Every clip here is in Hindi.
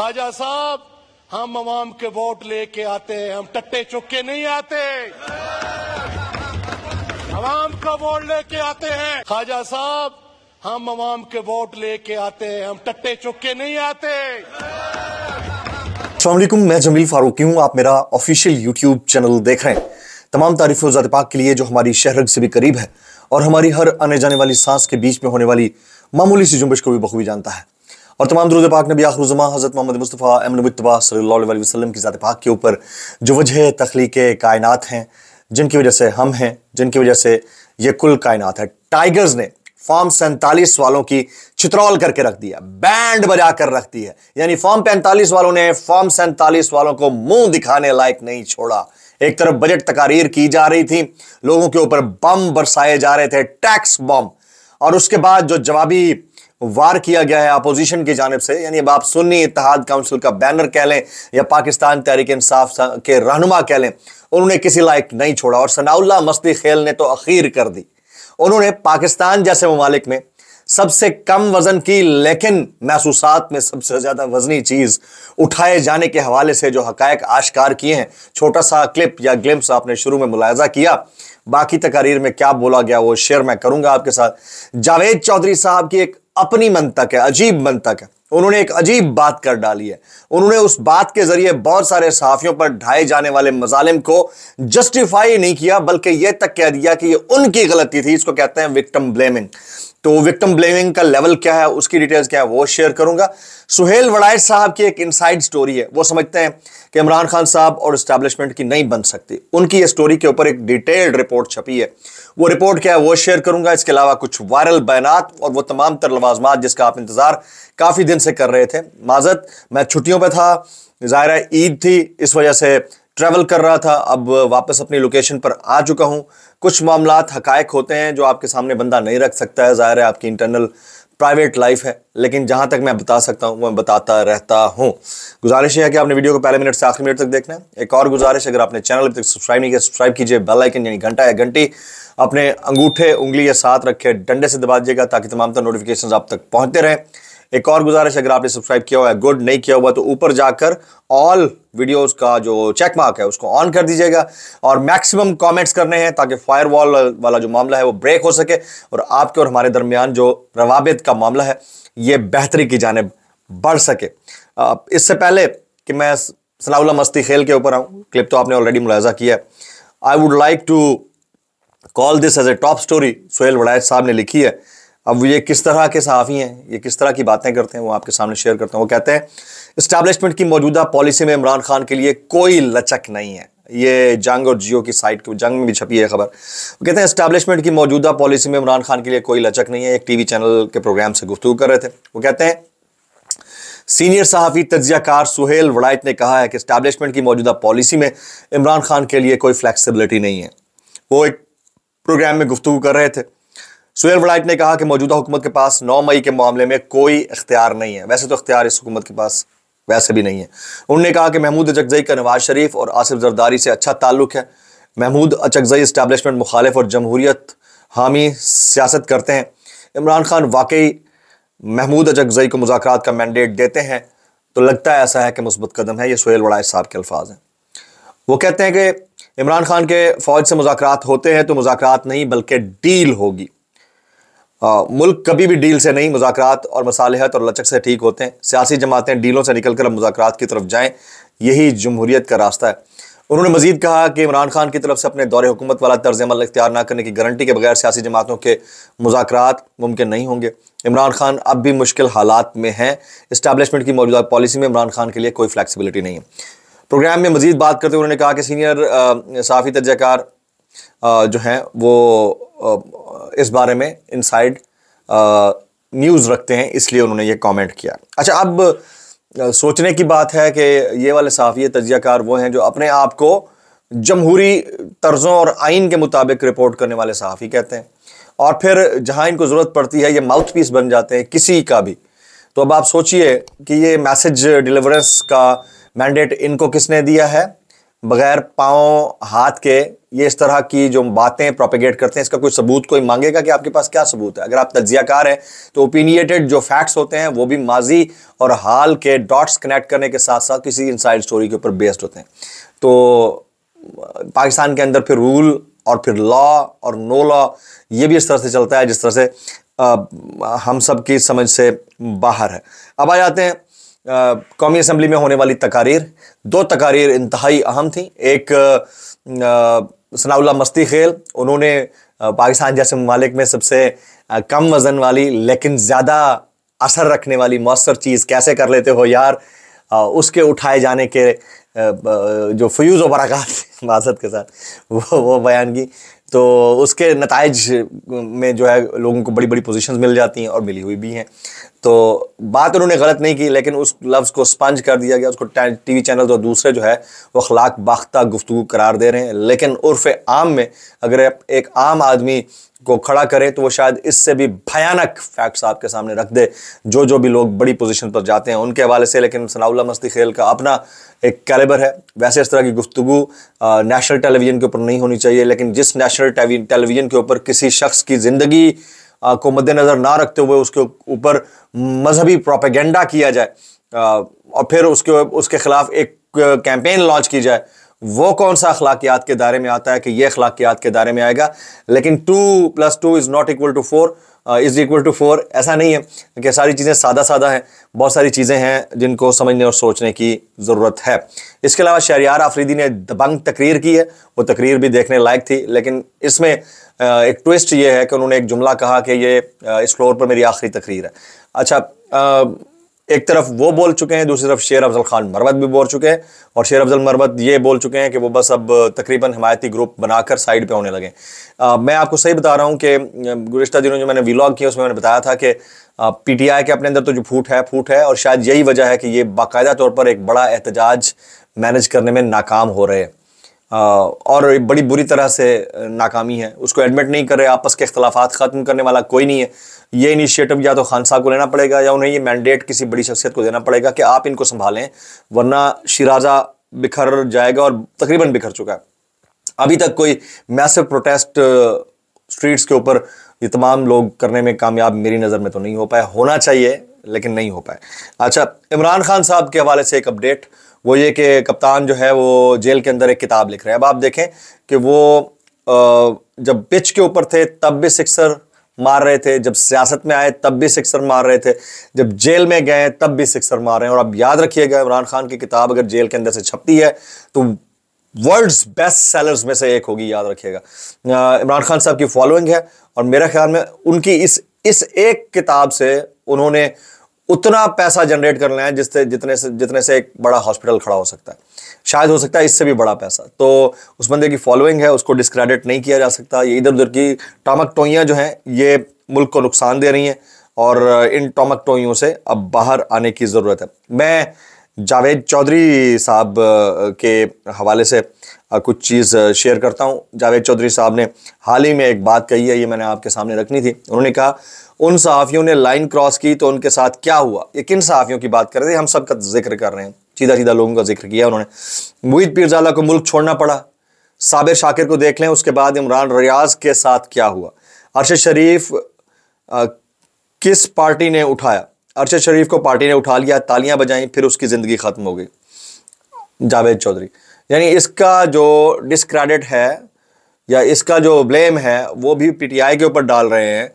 खाजा साहब हम आवाम के वोट लेके आते हैं हम टट्टे चुके नहीं आते आवाम का वोट लेके आते हैं ख्वाजा साहब हम अवाम के वोट लेके आते हैं हम टट्टे चुके नहीं आते अलमैकम मैं जमील फारूकी हूँ आप मेरा ऑफिशियल यूट्यूब चैनल देख रहे हैं तमाम तारीफ और पाक के लिए जो हमारी शहरग से भी करीब है और हमारी हर आने जाने वाली सांस के बीच में होने वाली मामूली सी जुम्बश को भी बखूबी जानता है और तमाम दरुद पाक नबी जमा हज़रत मोहम्मद मुस्तफ़ा अमन मुतबा सल्ला वसलम की ज़ात पाक के ऊपर जो वजह तख्लीक कायनत हैं जिनकी वजह से हम हैं जिनकी वजह से ये कुल कायनत है टाइगर्स ने फॉर्म सैंतालीस वालों की चित्रौल करके रख दिया बैंड बजा कर रख दी है यानी फॉर्म पैंतालीस वालों ने फॉर्म सैंतालीस वालों को मुंह दिखाने लायक नहीं छोड़ा एक तरफ बजट तकारीर की जा रही थी लोगों के ऊपर बम बरसाए जा रहे थे टैक्स बम और उसके बाद जो जवाबी वार किया गया है अपोजिशन की जानब से यानी अब आप सुन्नी इतिहाद काउंसिल का बैनर कह लें या पाकिस्तान तहरीक इंसाफ के रहनुमा कह लें उन्होंने किसी लायक नहीं छोड़ा और सनाउल्ला मस्ती खेल ने तो अखीर कर दी उन्होंने पाकिस्तान जैसे ममालिक में सबसे कम वजन की लेकिन महसूस में सबसे ज़्यादा वजनी चीज़ उठाए जाने के हवाले से जो हक आश्कार किए हैं छोटा सा क्लिप या ग्लिम्स आपने शुरू में मुलायजा किया बाकी तकारीर में क्या बोला गया वो शेयर मैं करूंगा आपके साथ जावेद चौधरी साहब की एक अपनी मंतक है अजीब मंतक है उन्होंने एक अजीब बात कर डाली है उन्होंने उस बात के जरिए बहुत सारे सहाफ़ियों पर ढाए जाने वाले मजालिम को जस्टिफाई नहीं किया बल्कि यह तक कह दिया कि ये उनकी गलती थी इसको कहते हैं विक्टम ब्लेमिंग तो विक्टिम ब्लेमिंग का लेवल क्या है उसकी डिटेल्स क्या है वो शेयर करूंगा सुहेल वड़ाइट साहब की एक इनसाइड स्टोरी है वो समझते हैं कि इमरान खान साहब और स्टैब्लिशमेंट की नहीं बन सकती उनकी ये स्टोरी के ऊपर एक डिटेल्ड रिपोर्ट छपी है वो रिपोर्ट क्या है वो शेयर करूंगा इसके अलावा कुछ वायरल बयानात और वो तमाम तर लवाजमात जिसका आप इंतज़ार काफ़ी दिन से कर रहे थे माजत मैं छुट्टियों पर था ज़ाहिर ईद थी इस वजह से ट्रैवल कर रहा था अब वापस अपनी लोकेशन पर आ चुका हूँ कुछ मामला हकायक होते हैं जो आपके सामने बंदा नहीं रख सकता है ज़ाहिर है आपकी इंटरनल प्राइवेट लाइफ है लेकिन जहाँ तक मैं बता सकता हूँ मैं बताता रहता हूँ गुजारिश है कि आपने वीडियो को पहले मिनट से आखिरी मिनट तक देखना है एक और गुजारिश अगर आपने चैनल अभी तक सब्सक्राइब नहीं किया सब्सक्राइब कीजिए बेल आइकन यानी घंटा या घंटी अपने अंगूठे उंगली या साथ रखे डंडे से दबा दीजिएगा ताकि तमाम तरह नोटिफिकेशन आप तक पहुँचते रहें एक और गुजारिश अगर आपने सब्सक्राइब किया हुआ है गुड नहीं किया हुआ तो ऊपर जाकर ऑल वीडियोस का जो चेक मार्क है उसको ऑन कर दीजिएगा और मैक्सिमम कमेंट्स करने हैं ताकि फायरवॉल वाला जो मामला है वो ब्रेक हो सके और आपके और हमारे दरमियान जो रवाबित का मामला है ये बेहतरी की जानब बढ़ सके इससे पहले कि मैं सलाउल्ला मस्ती खेल के ऊपर आऊँ क्लिप तो आपने ऑलरेडी मुलायजा किया है I would like to call this as a top story Sohail वड़ायत साहब ने लिखी है अब ये किस तरह के सहाफ़ी हैं ये किस तरह की बातें करते हैं वो आपके सामने शेयर करते हैं वो कहते हैं इस्टेब्लिशमेंट की मौजूदा पॉलिसी में इमरान खान के लिए कोई लचक नहीं है ये जंग और जियो की साइट की जंग में भी छपी है खबर वो कहते हैं इस्टेब्लिशमेंट की मौजूदा पॉलिसी में इमरान खान के लिए कोई लचक नहीं है एक टीवी चैनल के प्रोग्राम से गुफ्तु कर रहे थे वो कहते हैं सीनियर सहाफ़ी तजियाकार सुहेल वड़ाइट ने कहा है कि इस्टेब्लिशमेंट की मौजूदा पॉलिसी में इमरान खान के लिए कोई फ्लैक्सीबिलिटी नहीं है वो एक प्रोग्राम में गुफ्तु कर रहे थे सुहेल वड़ाइट ने कहा कि मौजूदा हुकूमत के पास नौ मई के मामले में कोई इख्तियार नहीं है वैसे तो इख्तियार इस हुकूमत के पास वैसे भी नहीं है उन्होंने कहा कि महमूद अचकजई का नवाज शरीफ और आसिफ जरदारी से अच्छा ताल्लुक है महमूद अचकजई इस्टेबलिशमेंट मुखालिफ और जमहूरियत हामी सियासत करते हैं इमरान खान वाकई महमूद अचकजई को मुजाकर का मैंडेट देते हैं तो लगता है ऐसा है कि मुस्बत कदम है ये सुहेल वड़ाइट साहब के अल्फाज हैं वो कहते हैं कि इमरान खान के फ़ौज से मुजाकर होते हैं तो मुजाकर नहीं बल्कि डील होगी आ, हाँ, मुल्क कभी भी डील से नहीं मुजाकर और मसालहत और लचक से ठीक होते हैं सियासी जमातें डीलों से निकल कर मुजाकर की तरफ जाएँ यही जमहूरीत का रास्ता है उन्होंने मजीद कहा कि इमरान खान की तरफ से अपने दौरे हुकूमत वाला तर्ज अमल इख्तियार ना करने की गारंटी के बगैर सियासी जमातों के मुजाकर मुमकिन नहीं होंगे इमरान खान अब भी मुश्किल हालात में हैं इस्टेबलिशमेंट की मौजूदा पॉलिसी में इमरान खान के लिए कोई फ्लैक्सीबिलिटी नहीं है प्रोग्राम में मजीद बात करते हुए उन्होंने कहा कि सीनियर सहाफ़ी तर्जाकार जो हैं वो इस बारे में इनसाइड न्यूज़ रखते हैं इसलिए उन्होंने ये कमेंट किया अच्छा अब सोचने की बात है कि ये वाले सहाफ़ी तजियाकार वो हैं जो अपने आप को जमहूरी तर्ज़ों और आइन के मुताबिक रिपोर्ट करने वाले सहाफ़ी कहते हैं और फिर जहाँ इनको ज़रूरत पड़ती है ये माउथ पीस बन जाते हैं किसी का भी तो अब आप सोचिए कि ये मैसेज डिलीवरेंस का मैंडेट इनको किसने दिया है बगैर पाँव हाथ के ये इस तरह की जो बातें प्रोपेगेट करते हैं इसका कोई सबूत कोई मांगेगा कि आपके पास क्या सबूत है अगर आप तजियाकार हैं तो ओपिनियटेड जो फैक्ट्स होते हैं वो भी माजी और हाल के डॉट्स कनेक्ट करने के साथ साथ किसी इनसाइड स्टोरी के ऊपर बेस्ड होते हैं तो पाकिस्तान के अंदर फिर रूल और फिर लॉ और नो लॉ ये भी इस तरह से चलता है जिस तरह से आ, हम सब की समझ से बाहर है अब आ जाते हैं कौमी असम्बली में होने वाली तकारीर दो तकारीर इंतहाई अहम थी एक सनाउल्ला मस्ती खेल उन्होंने पाकिस्तान जैसे ममालिक में सबसे कम वज़न वाली लेकिन ज़्यादा असर रखने वाली मौसर चीज़ कैसे कर लेते हो यार उसके उठाए जाने के जो फ्यूज़ व बरक़ात माजत के साथ वो वो बयान की तो उसके नतज में जो है लोगों को बड़ी बड़ी पोजीशंस मिल जाती हैं और मिली हुई भी हैं तो बात उन्होंने गलत नहीं की लेकिन उस लफ्ज़ को स्पंज कर दिया गया उसको टी वी चैनल और दूसरे जो है वो अखलाक बाख्ता गुफ्तु करार दे रहे हैं लेकिन उर्फ आम में अगर एक आम आदमी को खड़ा करें तो वो शायद इससे भी भयानक फैक्ट्स आपके सामने रख दे जो जो भी लोग बड़ी पोजीशन पर जाते हैं उनके हवाले से लेकिन सनाउल्ला मस्ती खेल का अपना एक कैलेबर है वैसे इस तरह की गुफ्तु नेशनल टेलीविज़न के ऊपर नहीं होनी चाहिए लेकिन जिस नेशनल नेशनल टेलीविजन के ऊपर किसी शख्स की ज़िंदगी को मद्देनज़र ना रखते हुए उसके ऊपर मजहबी प्रोपेगेंडा किया जाए और फिर उसके उसके ख़िलाफ़ एक कैंपेन लॉन्च की जाए वो कौन सा अखलाकियात के दायरे में आता है कि ये अखलाकियात के दायरे में आएगा लेकिन two plus two is not equal to four is equal to four ऐसा नहीं है कि सारी चीज़ें सादा सादा हैं बहुत सारी चीज़ें हैं जिनको समझने और सोचने की ज़रूरत है इसके अलावा शहरियार आफरीदी ने दबंग तकरीर की है वो तकरीर भी देखने लायक थी लेकिन इसमें एक ट्विस्ट ये है कि उन्होंने एक जुमला कहा कि ये इस फ्लोर पर मेरी आखिरी तकरीर है अच्छा एक तरफ वो बोल चुके हैं दूसरी तरफ शेर अफजल खान मरवत भी बोल चुके हैं और शेर अफजल मरवत ये बोल चुके हैं कि वो बस अब तकरीबन हमायती ग्रुप बनाकर साइड पे होने लगे आ, मैं आपको सही बता रहा हूँ कि गुजशत दिनों जो मैंने वीलॉग किया उसमें मैंने बताया था कि पी टी आई के अपने अंदर तो जो फूट है फूट है और शायद यही वजह है कि ये बाकायदा तौर पर एक बड़ा एहतजाज मैनेज करने में नाकाम हो रहे हैं और बड़ी बुरी तरह से नाकामी है उसको एडमिट नहीं कर रहे आपस के अख्तलाफा ख़त्म करने वाला कोई नहीं है ये इनिशिएटिव या तो खान साहब को लेना पड़ेगा या उन्हें ये मैंडेट किसी बड़ी शख्सियत को देना पड़ेगा कि आप इनको संभालें वरना शराजा बिखर जाएगा और तकरीबन बिखर चुका है अभी तक कोई मैसिव प्रोटेस्ट स्ट्रीट्स के ऊपर ये तमाम लोग करने में कामयाब मेरी नज़र में तो नहीं हो पाया होना चाहिए लेकिन नहीं हो पाए अच्छा इमरान खान साहब के हवाले से एक अपडेट वो ये कि कप्तान जो है वो जेल के अंदर एक किताब लिख रहे हैं अब आप देखें कि वो जब पिच के ऊपर थे तब भी सिक्सर मार रहे थे जब सियासत में आए तब भी सिक्सर मार रहे थे जब जेल में गए तब भी सिक्सर मार रहे हैं और अब याद रखिएगा इमरान खान की किताब अगर जेल के अंदर से छपती है तो वर्ल्ड्स बेस्ट सेलर्स में से एक होगी याद रखिएगा इमरान खान साहब की फॉलोइंग है और मेरे ख्याल में उनकी इस इस एक किताब से उन्होंने उतना पैसा जनरेट कर लिया है जिससे जितने से जितने से एक बड़ा हॉस्पिटल खड़ा हो सकता है शायद हो सकता है इससे भी बड़ा पैसा तो उस बंदे की फॉलोइंग है उसको डिस्क्रेडिट नहीं किया जा सकता ये इधर उधर की टामक टोइयाँ जो हैं ये मुल्क को नुकसान दे रही हैं और इन टॉमक टोइयों से अब बाहर आने की ज़रूरत है मैं जावेद चौधरी साहब के हवाले से कुछ चीज़ शेयर करता हूँ जावेद चौधरी साहब ने हाल ही में एक बात कही है ये मैंने आपके सामने रखनी थी उन्होंने कहा उन सहाफ़ियों ने लाइन क्रॉस की तो उनके साथ क्या हुआ ये किन सहाफ़ियों की बात कर रहे थे हम सब का जिक्र कर रहे हैं सीधा सीधा लोगों का जिक्र किया उन्होंने मुहित पीरजाला को मुल्क छोड़ना पड़ा साबिर शाकिर को देख लें उसके बाद इमरान रियाज के साथ क्या हुआ अरशद शरीफ आ, किस पार्टी ने उठाया अरशद शरीफ को पार्टी ने उठा लिया तालियां बजाई फिर उसकी ज़िंदगी ख़त्म हो गई जावेद चौधरी यानी इसका जो डिसक्रेडिट है या इसका जो ब्लेम है वो भी पीटीआई के ऊपर डाल रहे हैं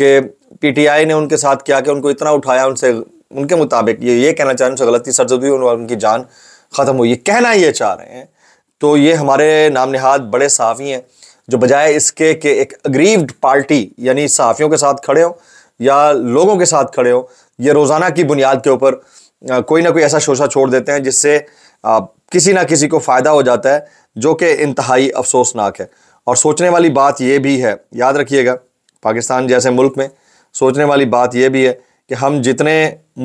कि पीटीआई ने उनके साथ क्या कि उनको इतना उठाया उनसे उनके मुताबिक ये ये कहना चाह रहे हैं उनसे गलती सरजद हुई उनकी जान ख़त्म हुई कहना ये चाह रहे हैं तो ये हमारे नाम नहाद बड़े साफ़ी हैं जो बजाय इसके कि एक अग्रीव्ड पार्टी यानी साफ़ियों के साथ खड़े हों या लोगों के साथ खड़े हों ये रोज़ाना की बुनियाद के ऊपर कोई ना कोई ऐसा शोशा छोड़ देते हैं जिससे किसी ना किसी को फ़ायदा हो जाता है जो कि इंतहाई अफसोसनाक है और सोचने वाली बात यह भी है याद रखिएगा पाकिस्तान जैसे मुल्क में सोचने वाली बात यह भी है कि हम जितने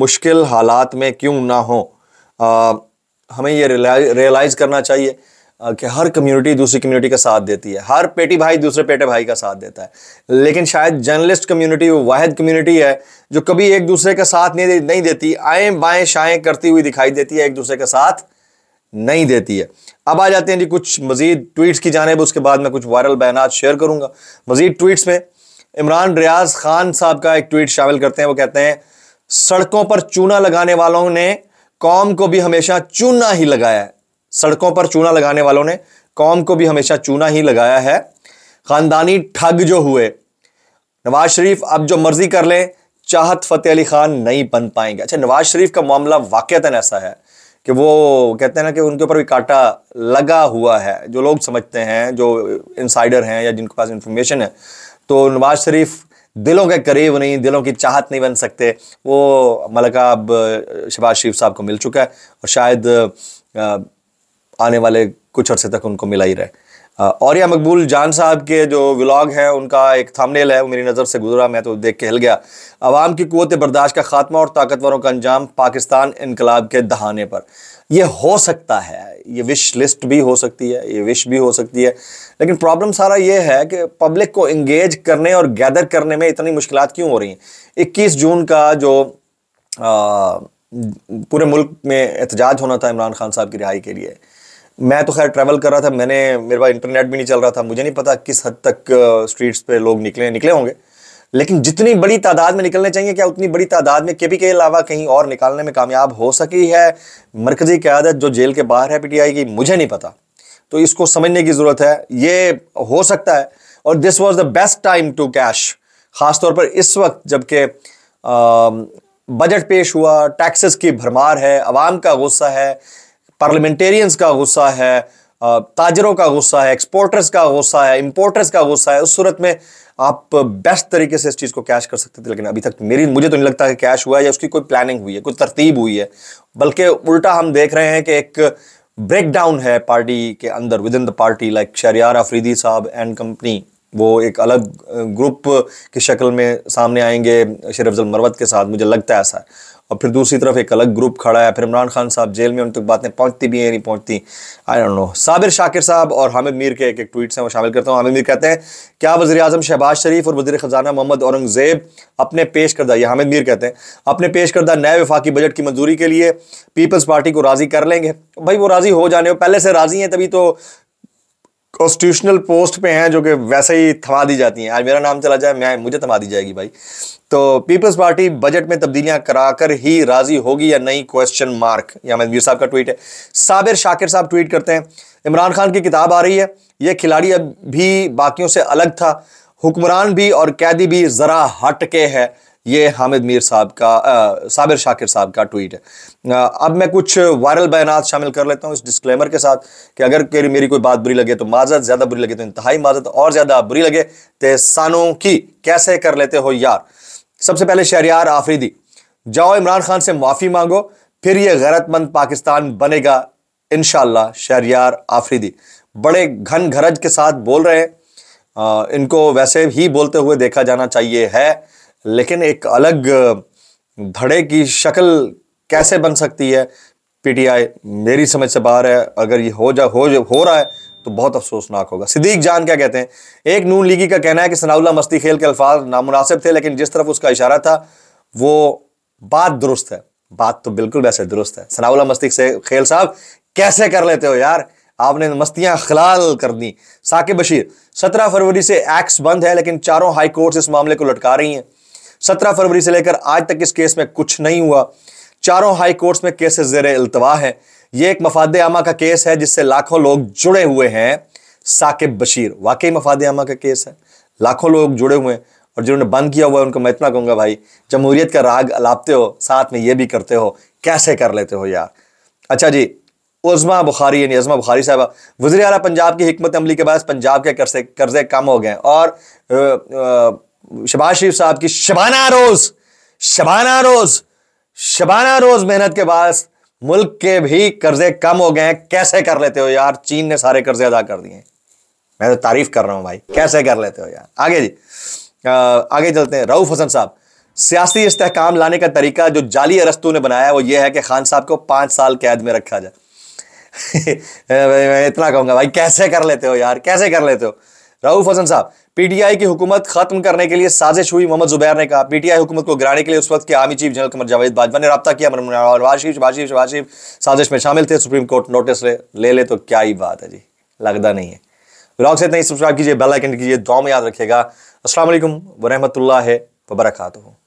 मुश्किल हालात में क्यों ना हों हमें ये रियलाइज़ करना चाहिए कि हर कम्युनिटी दूसरी कम्युनिटी का साथ देती है हर पेटी भाई दूसरे पेटे भाई का साथ देता है लेकिन शायद जर्नलिस्ट कम्युनिटी वो वाहिद कम्युनिटी है जो कभी एक दूसरे का साथ नहीं नहीं देती आएँ बाएँ शाएँ करती हुई दिखाई देती है एक दूसरे का साथ नहीं देती है अब आ जाते हैं जी कुछ मजीद ट्वीट्स की जानब उसके बाद मैं कुछ वायरल बयान शेयर करूंगा मजीद ट्वीट्स में इमरान रियाज खान साहब का एक ट्वीट शामिल करते हैं वो कहते हैं सड़कों पर चूना लगाने वालों ने कौम को भी हमेशा चूना ही लगाया है सड़कों पर चूना लगाने वालों ने कौम को भी हमेशा चूना ही लगाया है ख़ानदानी ठग जो हुए नवाज शरीफ अब जो मर्जी कर लें चाहत फ़तेह अली ख़ान नहीं बन पाएंगे अच्छा नवाज शरीफ का मामला वाक़ता ऐसा है कि वो कहते हैं ना कि उनके ऊपर भी काटा लगा हुआ है जो लोग समझते हैं जो इंसाइडर हैं या जिनके पास इंफॉर्मेशन है तो नवाज शरीफ दिलों के करीब नहीं दिलों की चाहत नहीं बन सकते वो मलका अब शबाज शरीफ साहब को मिल चुका है और शायद आने वाले कुछ अरसे तक उनको मिला ही रहे और मकबूल जान साहब के जो व्लॉग हैं उनका एक थामनेल है वो मेरी नज़र से गुजरा मैं तो देख के हिल गया आवाम की कुत बर्दाश्त का खात्मा और ताकतवरों का अंजाम पाकिस्तान इनकलाब के दहाने पर ये हो सकता है ये विश लिस्ट भी हो सकती है ये विश भी हो सकती है लेकिन प्रॉब्लम सारा ये है कि पब्लिक को इंगेज करने और गैदर करने में इतनी मुश्किल क्यों हो रही हैं इक्कीस जून का जो आ, पूरे मुल्क में एहतजाज होना था इमरान खान साहब की रिहाई के लिए मैं तो खैर ट्रैवल कर रहा था मैंने मेरे पास इंटरनेट भी नहीं चल रहा था मुझे नहीं पता किस हद तक स्ट्रीट्स पे लोग निकले निकले होंगे लेकिन जितनी बड़ी तादाद में निकलने चाहिए क्या उतनी बड़ी तादाद में केपी के अलावा कहीं और निकालने में कामयाब हो सकी है मरकजी क्यादत जो जेल के बाहर है आई की मुझे नहीं पता तो इसको समझने की ज़रूरत है ये हो सकता है और this was the best time to cash ख़ासतौर पर इस वक्त जबकि बजट पेश हुआ टैक्सेस की भरमार है आवाम का गुस्सा है पार्लियामेंटेरियंस का गुस्सा है ताजरों का गुस्सा है एक्सपोर्टर्स का गुस्सा है इंपोर्टर्स का गुस्सा है उस सूरत में आप बेस्ट तरीके से इस चीज़ को कैश कर सकते थे लेकिन अभी तक मेरी मुझे तो नहीं लगता कि कैश हुआ है या उसकी कोई प्लानिंग हुई है कोई तरतीब हुई है बल्कि उल्टा हम देख रहे हैं कि एक ब्रेकडाउन है पार्टी के अंदर within the party like Shehryar Afridi sahab and company वो एक अलग ग्रुप की शक्ल में सामने आएंगे शरीफ मरवत के साथ मुझे लगता है ऐसा और फिर दूसरी तरफ एक अलग ग्रुप खड़ा है फिर इमरान खान साहब जेल में उन तक बातें पहुंचती भी हैं नहीं पहुंचती I don't know Sabir Shakir sahab और हामिद मीर के एक एक ट्वीट से वो शामिल करता हूँ हामिद मीर कहते हैं क्या वजी अजम शहबाज शरीफ और वजी खजाना मोहम्मद औरंगजेब अपने पेश करदा ये हामिद मीर कहते हैं अपने पेश करदा नए विफाक़ी बजट की मंजूरी के लिए पीपल्स पार्टी को राज़ी कर लेंगे भाई वो राज़ी हो जाने पहले से राज़ी हैं तभी तो कॉन्स्टिट्यूशनल पोस्ट पे हैं जो कि वैसे ही थमा दी जाती हैं आज मेरा नाम चला जाए मैं मुझे थमा दी जाएगी भाई तो पीपल्स पार्टी बजट में तब्दीलियां कराकर ही राजी होगी या नहीं क्वेश्चन मार्क या मैं साहब का ट्वीट है साबिर शाकिर साहब ट्वीट करते हैं इमरान खान की किताब आ रही है ये खिलाड़ी अब भी बाकियों से अलग था हुक्मरान भी और कैदी भी ज़रा हट के है ये हामिद मीर साहब का आ, साबिर शाकिर साहब का ट्वीट है आ, अब मैं कुछ वायरल बयान शामिल कर लेता हूँ इस डिस्क्लेमर के साथ कि अगर मेरी कोई बात बुरी लगे तो माजत ज़्यादा बुरी लगे तो इंतहाई माजत और ज़्यादा बुरी लगे तो सानों की कैसे कर लेते हो यार सबसे पहले शहरियार आफरीदी जाओ इमरान खान से माफ़ी मांगो फिर ये गैरतमंद पाकिस्तान बनेगा इन शहरियार आफरीदी बड़े घन घरज के साथ बोल रहे हैं इनको वैसे ही बोलते हुए देखा जाना चाहिए है लेकिन एक अलग धड़े की शक्ल कैसे बन सकती है पीटीआई मेरी समझ से बाहर है अगर ये हो जा हो हो रहा है तो बहुत अफसोसनाक होगा सिद्दीक जान क्या कहते हैं एक नून लीगी का कहना है कि सनाउल्ला मस्ती खेल के अल्फाज नामनासिब थे लेकिन जिस तरफ उसका इशारा था वो बात दुरुस्त है बात तो बिल्कुल वैसे दुरुस्त है सनाउल्ला मस्ती से खेल साहब कैसे कर लेते हो यार आपने मस्तियां खलाल कर दी साकिब बशीर सत्रह फरवरी से एक्स बंद है लेकिन चारों हाई इस मामले को लटका रही हैं सत्रह फरवरी से लेकर आज तक इस केस में कुछ नहीं हुआ चारों हाई कोर्ट्स में केसेस जेर अल्तवा है ये एक मफाद आमा का केस है जिससे लाखों लोग जुड़े हुए हैं साकिब बशीर वाकई मफाद आमा का केस है लाखों लोग जुड़े हुए हैं और जिन्होंने बंद किया हुआ है उनको मैं इतना कहूंगा भाई जमहूरियत का राग अलापते हो साथ में ये भी करते हो कैसे कर लेते हो यार अच्छा जी उज़मा बुखारी यानी अजमा बुखारी साहबा वजी अला पंजाब की हमत अमली के बाद पंजाब के कर्जे कर्जे कम हो गए और आ, आ, शबाज शरीफ साहब की शबाना रोज शबाना रोज शबाना रोज मेहनत के बाद मुल्क के भी कर्जे कम हो गए हैं कैसे कर लेते हो यार चीन ने सारे कर्जे अदा कर दिए मैं तो तारीफ कर रहा हूं भाई कैसे कर लेते हो यार आगे जी आगे चलते हैं रऊफ हसन साहब सियासी इस्तेकाम लाने का तरीका जो जाली अरस्तु ने बनाया वो ये है कि खान साहब को पांच साल कैद में रखा जाए मैं इतना कहूंगा भाई कैसे कर लेते हो यार कैसे कर लेते हो राहुल फजन साहब पीटीआई की हुकूमत खत्म करने के लिए साजिश हुई मोहम्मद जुबैर ने कहा पीटीआई हुकूमत को गिराने के लिए उस वक्त के army chief general Qamar Javed Bajwa ने रब्ता किया वाशिफ वाशिफ वाशिफ साजिश में शामिल थे सुप्रीम कोर्ट नोटिस ले, ले ले तो क्या ही बात है जी लगता नहीं है ब्लॉग से इतना ही सब्सक्राइब कीजिए बेलाइकन कीजिए दुआ में याद रखेगा असल वरहमत ला वबरकू